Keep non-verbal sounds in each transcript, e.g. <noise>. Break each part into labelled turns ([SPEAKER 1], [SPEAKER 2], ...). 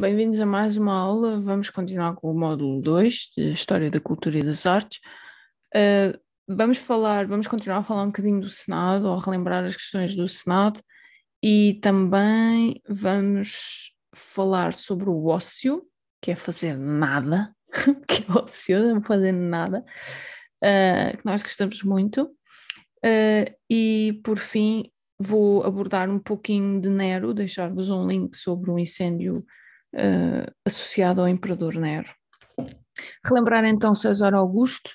[SPEAKER 1] Bem-vindos a mais uma aula. Vamos continuar com o módulo 2 de História da Cultura e das Artes. Uh, vamos falar, vamos continuar a falar um bocadinho do Senado, ou relembrar as questões do Senado, e também vamos falar sobre o ócio, que é fazer nada, <laughs> que é ócio, não é fazer nada, uh, que nós gostamos muito. Uh, e por fim, vou abordar um pouquinho de Nero, deixar-vos um link sobre o um incêndio uh, associado ao imperador Nero. Relembrar então César Augusto.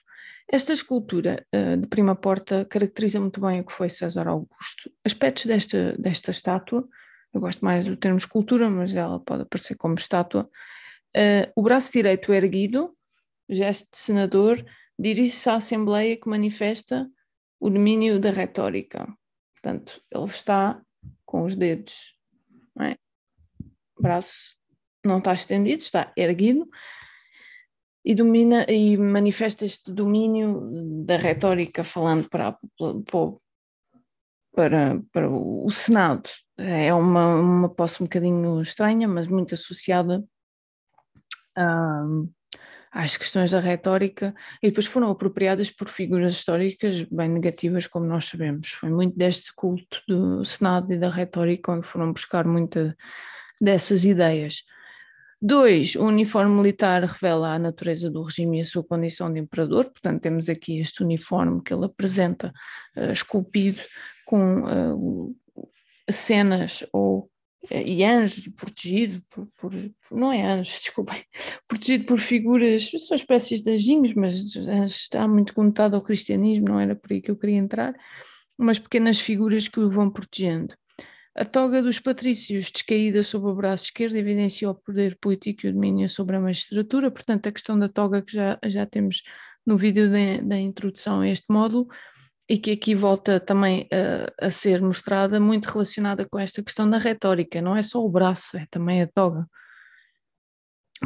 [SPEAKER 1] Esta escultura uh, de prima porta caracteriza muito bem o que foi César Augusto. Aspectos desta, desta estátua, eu gosto mais do termo escultura, mas ela pode aparecer como estátua. Uh, o braço direito é erguido, gesto de senador, dirige-se à Assembleia que manifesta o domínio da retórica. Portanto, ele está com os dedos, é? braço não está estendido, está erguido e domina e manifesta este domínio da retórica falando para, para, para, para o Senado. É uma, uma posse um bocadinho estranha, mas muito associada às questões da retórica e depois foram apropriadas por figuras históricas bem negativas, como nós sabemos. Foi muito deste culto do Senado e da retórica onde foram buscar muita dessas ideias. Dois, o uniforme militar revela a natureza do regime e a sua condição de imperador, portanto, temos aqui este uniforme que ele apresenta uh, esculpido com uh, cenas ou eh, e anjos protegido por, por, não é anjos, <laughs> desculpem, protegido por figuras, são espécies de anjinhos, mas está muito conectado ao cristianismo, não era por aí que eu queria entrar, umas pequenas figuras que o vão protegendo. A toga dos patrícios descaída sobre o braço esquerdo evidencia o poder político e o domínio sobre a magistratura, portanto, a questão da toga que já, já temos no vídeo da introdução a este módulo e que aqui volta também a, a ser mostrada, muito relacionada com esta questão da retórica, não é só o braço, é também a toga.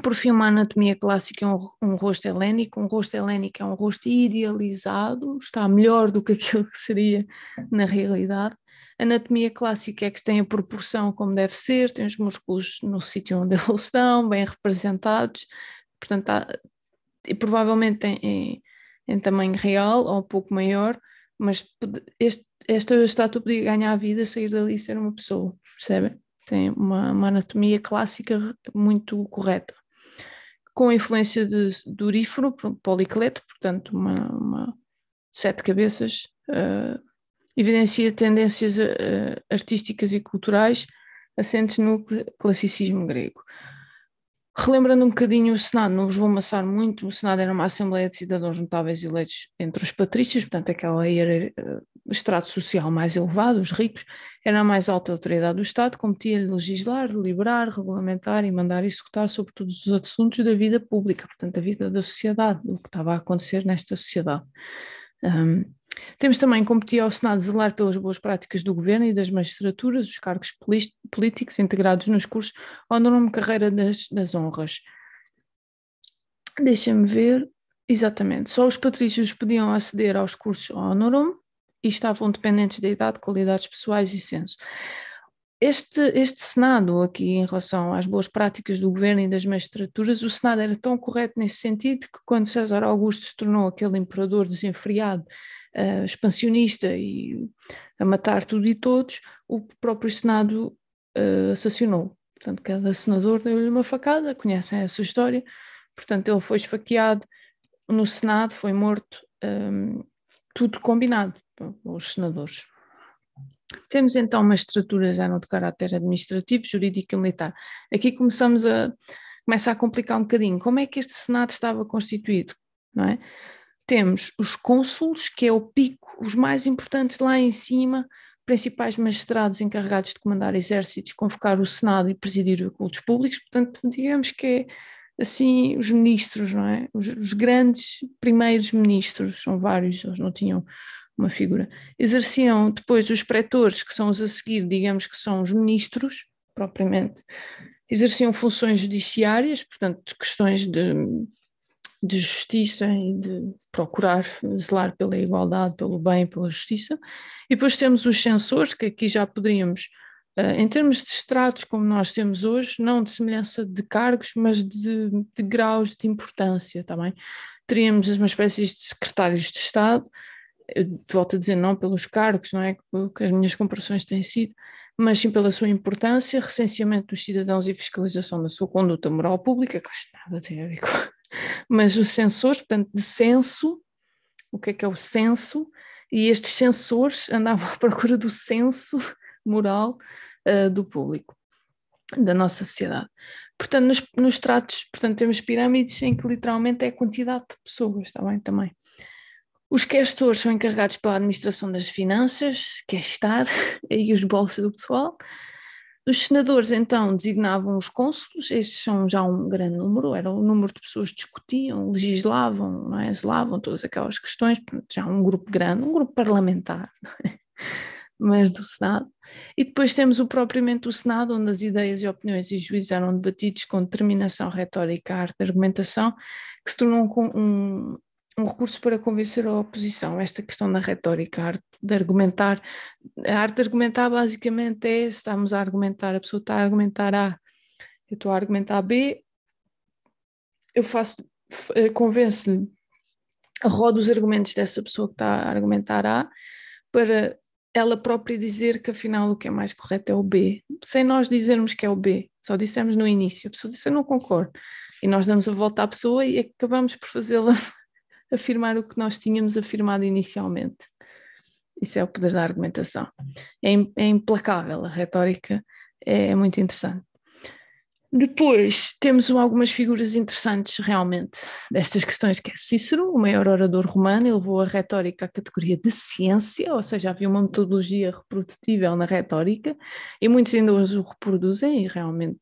[SPEAKER 1] Por fim, uma anatomia clássica é um, um, rosto helénico. Um rosto helénico é um rosto idealizado, está melhor do que aquilo que seria na realidade. Anatomia clássica é que tem a proporção como deve ser, tem os músculos no sítio onde <laughs> eles estão, bem representados, portanto, há, e provavelmente em, em, em, tamanho real ou um pouco maior, mas este, esta estátua podia ganhar a vida, sair dali e ser uma pessoa, percebem? Tem uma, uma anatomia clássica muito correta com influência de durífero, policleto, portanto, uma, uma sete cabeças uh, evidencia tendências eh, artísticas e culturais assentes no classicismo grego. Relembrando um bocadinho o Senado, não vos vou amassar muito, o Senado era uma Assembleia de Cidadãos Notáveis eleitos entre os patrícios, portanto aquela era eh, estrato social mais elevado, os ricos, era a mais alta autoridade do Estado, competia de legislar, deliberar, regulamentar e mandar executar sobre todos os assuntos da vida pública, portanto a vida da sociedade, o que estava a acontecer nesta sociedade. Um, temos também competir ao Senado zelar pelas boas práticas do governo e das magistraturas, os cargos políticos integrados nos cursos ou no nome carreira das, das honras. Deixa-me ver. Exatamente. Só os patrícios podiam aceder aos cursos honorum e estavam dependentes da idade, qualidades pessoais e censo. Este, este Senado, aqui em relação às boas práticas do governo e das magistraturas, o Senado era tão correto nesse sentido que, quando César Augusto se tornou aquele imperador desenfreado uh, expansionista e a matar tudo e todos, o próprio Senado uh, assassinou. Portanto, cada senador deu-lhe uma facada, conhecem essa história. Portanto, ele foi esfaqueado no Senado, foi morto, um, ehm, tudo combinado os senadores. Temos então estrutura já não de caráter administrativo, jurídico e militar. Aqui começamos a começar a complicar um bocadinho. Como é que este Senado estava constituído? Não é? Temos os cônsules, que é o pico, os mais importantes lá em cima, principais magistrados encarregados de comandar exércitos, convocar o Senado e presidir os cultos públicos, portanto, digamos que é assim os ministros, não é? Os, os grandes primeiros ministros, são vários, eles não tinham uma figura. Exerciam depois os pretores, que são os a seguir, digamos que são os ministros, propriamente, exerciam funções judiciárias, portanto, questões de de justiça e de procurar zelar pela igualdade, pelo bem, pela justiça. E depois temos os sensores, que aqui já poderíamos, eh, em termos de estratos como nós temos hoje, não de semelhança de cargos, mas de, de graus de importância também. Tá Teríamos uma espécie de secretários de Estado, volto a dizer, não pelos cargos, não é que as minhas comparações têm sido, mas sim pela sua importância, recenseamento dos cidadãos e fiscalização da sua conduta moral pública, que nada tem a ver com, mas os sensores, portanto, de senso, o que é que é o senso? E estes sensores andavam à <laughs> procura do senso moral uh, do público, da nossa sociedade. Portanto, nos, nos tratos, portanto, temos pirâmides em que literalmente é a quantidade de pessoas, está bem, também. Os questores são encarregados pela administração das finanças, que é estar, <laughs> e os bolsos do pessoal. Os senadores então designavam os cônsulos, estes são já um grande número, era o número de pessoas que discutiam, legislavam, não é? legislavam todas aquelas questões, já um grupo grande, um grupo parlamentar, <laughs> é? mas do Senado. E depois temos o propriamente o Senado, onde as ideias e opiniões e juízes eram debatidos com determinação retórica, arte, argumentação, que se tornou um, um recurso para convencer a oposição, esta questão da retórica, a arte de argumentar. A arte de argumentar basicamente é estamos a argumentar, a pessoa está a argumentar A, eu estou a argumentar B, eu faço, eh, convenço-lhe, rodo os argumentos dessa pessoa que está a argumentar A para ela própria dizer que afinal o que é mais correto é o B, sem nós dizermos que é o B, só dissemos no início, a pessoa disse eu não concordo, e nós damos a volta à pessoa e acabamos por fazê-la afirmar o que nós tínhamos afirmado inicialmente. Isso é o poder da argumentação. É, é implacável, a retórica é, é muito interessante. Depois temos algumas figuras interessantes realmente destas questões, que é Cícero, o maior orador romano, ele a retórica à categoria de ciência, ou seja, havia uma metodologia reprodutível na retórica, e muitos ainda hoje o reproduzem, e realmente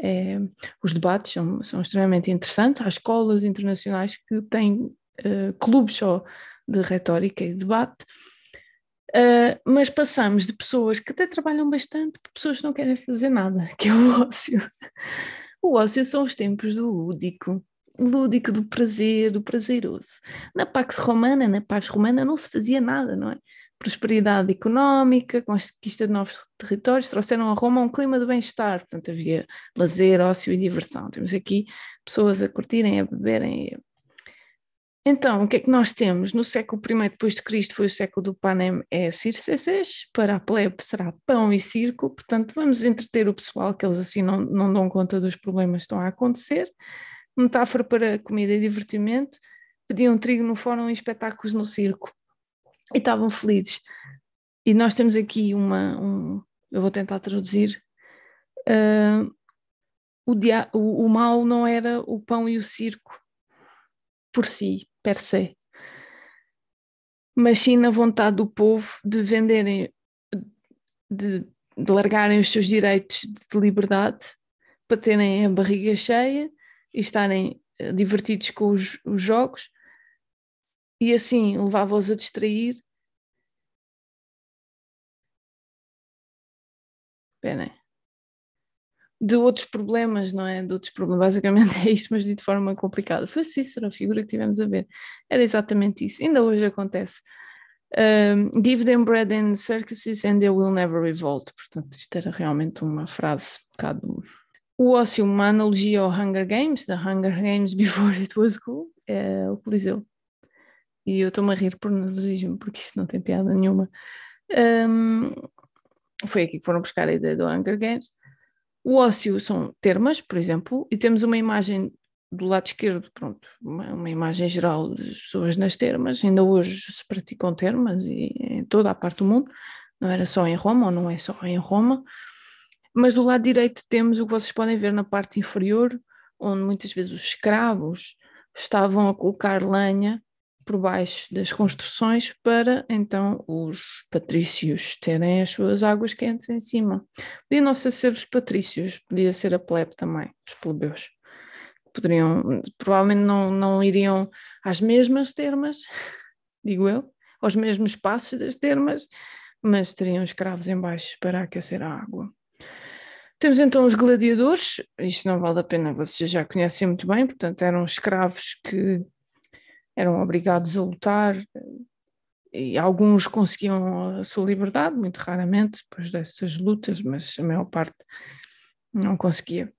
[SPEAKER 1] é, os debates são, são extremamente interessantes. Há escolas internacionais que têm eh, clubes só de retórica e debate, uh, mas passamos de pessoas que até trabalham bastante para pessoas que não querem fazer nada, <laughs> que é o ócio. O ócio são os tempos do lúdico, lúdico do prazer, do prazeroso. Na Pax Romana, na Paz Romana, não se fazia nada, não é? Prosperidade económica, conquista de novos territórios, trouxeram a Roma um clima de bem-estar. Portanto, havia lazer, ócio e diversão. Temos aqui pessoas a curtirem, a beberem, então, o que é que nós temos? No século I depois de Cristo foi o século do panem é Circeses, para a plebe será pão e circo, portanto vamos entreter o pessoal que eles assim não, não dão conta dos problemas que estão a acontecer. Metáfora para comida e divertimento, pediam trigo no fórum e espetáculos no circo e estavam felizes. E nós temos aqui uma, um, eu vou tentar traduzir, uh, o, dia, o, o mal não era o pão e o circo, por si, per se, mas sim na vontade do povo de venderem, de, de largarem os seus direitos de liberdade para terem a barriga cheia e estarem eh, divertidos com os, os jogos e assim levava-os a distrair. Espera de outros problemas, não é? De outros problemas, basicamente é isto, mas dito de forma complicada. Foi Cícero, a figura que tivemos a ver. Era exatamente isso. Ainda hoje acontece. Um, Give them bread and circuses and they will never revolt. Portanto, isto era realmente uma frase um bocado. O ócio, uma analogia ao Hunger Games, da Hunger Games Before It Was Cool, é o Coliseu. E eu estou-me a rir por nervosismo, porque isto não tem piada nenhuma. Um, foi aqui que foram buscar a ideia do Hunger Games. O ócio são termas, por exemplo, e temos uma imagem do lado esquerdo, pronto, uma, uma imagem geral das pessoas nas termas, ainda hoje se praticam termas e em toda a parte do mundo, não era só em Roma, ou não é só em Roma, mas do lado direito temos o que vocês podem ver na parte inferior, onde muitas vezes os escravos estavam a colocar lenha por baixo das construções para então os patrícios terem as suas águas quentes em cima. Podiam não ser os patrícios, podia ser a plebe também, os plebeus. Poderiam, provavelmente não, não iriam às mesmas termas, <laughs> digo eu, aos mesmos passos das termas, mas teriam escravos embaixo em baixo para aquecer a água. Temos então os gladiadores, isto não vale a pena, vocês já conhecem muito bem, portanto eram escravos que eram obrigados a lutar e alguns conseguiam a sua liberdade, muito raramente, depois dessas lutas, mas a maior parte não conseguia.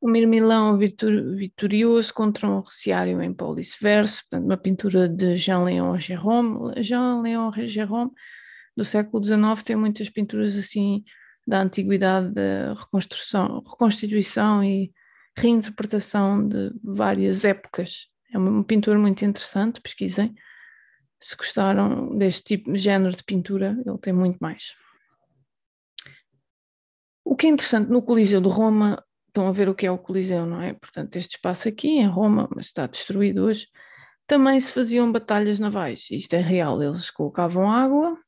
[SPEAKER 1] O Mirmilão vitorioso contra um reciário em Policeverso, Verso uma pintura de Jean-Léon Gérôme. Jean-Léon Gérôme, do século XIX, tem muitas pinturas assim da antiguidade, da reconstrução, reconstituição e reinterpretação de várias épocas é um pintor muito interessante, pesquisem. Se gostaram deste tipo de género de pintura, ele tem muito mais. O que é interessante no Coliseu de Roma, estão a ver o que é o Coliseu, não é? Portanto, este espaço aqui em Roma, mas está destruído hoje, também se faziam batalhas navais. Isto é real, eles colocavam água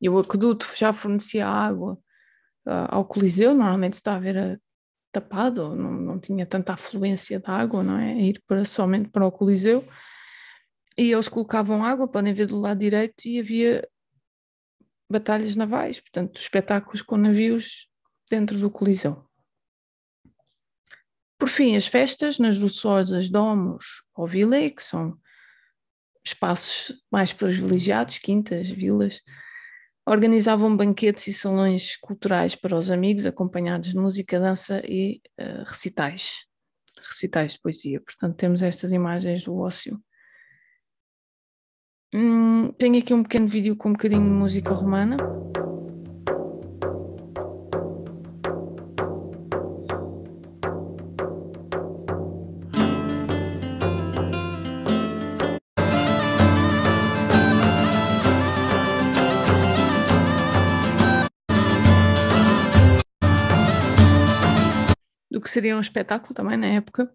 [SPEAKER 1] e o aqueduto já fornecia água uh, ao Coliseu. Normalmente está a ver a tapado, não, não tinha tanta afluência de água, não é? Ir para, somente para o Coliseu. E eles colocavam água, podem ver do lado direito, e havia batalhas navais, portanto, espetáculos com navios dentro do Coliseu. Por fim, as festas nas luxuosas domos ou vila, que são espaços mais privilegiados, quintas, vilas, Organizavam banquetes e salões culturais para os amigos, acompanhados de música, dança e uh, recitais. Recitais de poesia. Portanto, temos estas imagens do ócio. Hum, tenho aqui um pequeno vídeo com um bocadinho de música romana. que seria um espetáculo também na época.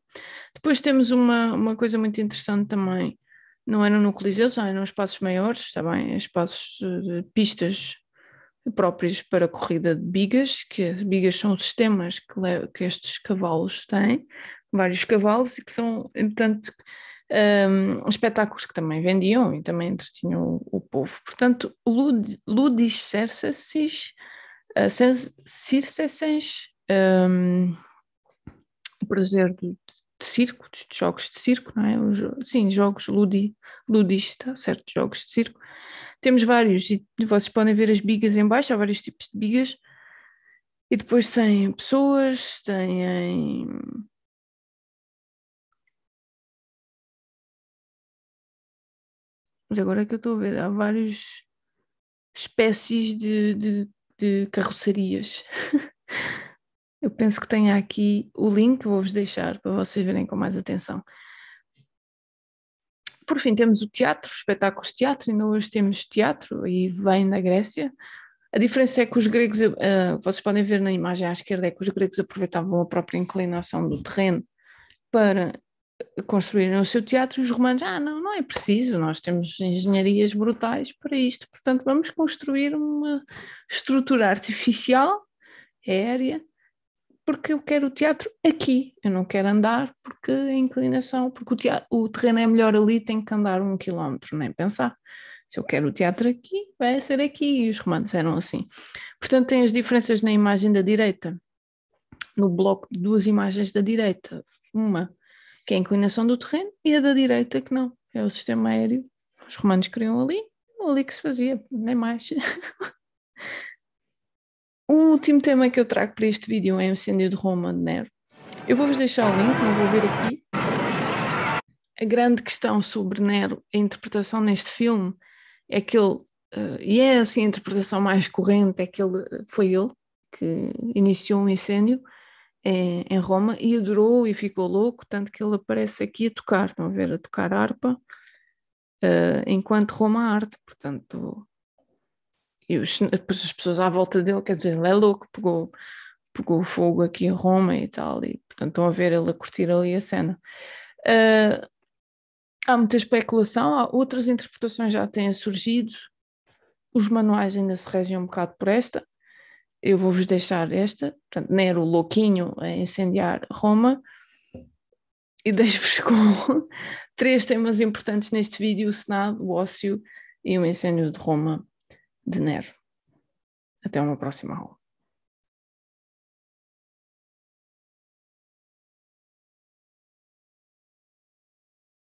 [SPEAKER 1] Depois temos uma, uma coisa muito interessante também, não eram é no Coliseu, só eram espaços maiores, está bem, é espaços, eh, pistas próprias para corrida de bigas, que as bigas são sistemas que, que estes cavalos têm, vários cavalos, e que são, portanto, um, ehm, espetáculos que também vendiam e também entretinham o, o povo. Portanto, lud, ludis eh, circenses, uh, um, o prazer de, de circo, de, de, jogos de circo, não é? Um, sim, jogos ludi, ludista, certo? Jogos de circo. Temos vários e vocês podem ver as bigas em baixo, há vários tipos de bigas. E depois tem pessoas, tem Mas agora é que eu estou a ver, há várias espécies de, de, de carroçarias. <laughs> Eu penso que tenha aqui o link, vou-vos deixar para vocês verem com mais atenção. Por fim, temos o teatro, espetáculos de teatro, ainda hoje temos teatro e vem da Grécia. A diferença é que os gregos, uh, vocês podem ver na imagem à esquerda, é que os gregos aproveitavam a própria inclinação do terreno para construírem o seu teatro e os romanos, ah, não, não é preciso, nós temos engenharias brutais para isto, portanto vamos construir uma estrutura <laughs> artificial, aérea, porque eu quero o teatro aqui, eu não quero andar porque a inclinação, porque o, teatro, o terreno é melhor ali, tenho que andar um quilómetro, nem pensar. Se eu quero o teatro aqui, vai ser aqui, e os romanos eram assim. Portanto, tem as diferenças na imagem da direita, no bloco, de duas imagens da direita, uma que é a inclinação do terreno e a da direita que não, é o sistema aéreo. Os romanos queriam ali, ali que se fazia, nem mais. <laughs> O último tema que eu trago para este vídeo é o incêndio de Roma de Nero. Eu vou-vos deixar o link, não vou ver aqui. A grande questão sobre Nero, a interpretação neste filme, é que ele, eh, e é assim a interpretação mais corrente, é que ele eh, foi ele que iniciou um incêndio em, em Roma e adorou e ficou louco, tanto que ele aparece aqui a tocar, estão a ver, a tocar harpa, eh, enquanto Roma arde, portanto e os, as pessoas à volta dele, quer dizer, ele é louco, pegou, pegou fogo aqui em Roma e tal, e portanto estão a ver ele a curtir ali a cena. Uh, há muita especulação, há outras interpretações já têm surgido, os manuais ainda se regem um bocado por esta, eu vou-vos deixar esta, portanto, Nero louquinho a incendiar Roma, e <laughs> deixo-vos com três temas importantes neste vídeo, o Senado, o ócio e o incêndio de Roma de Nero. Até uma próxima aula.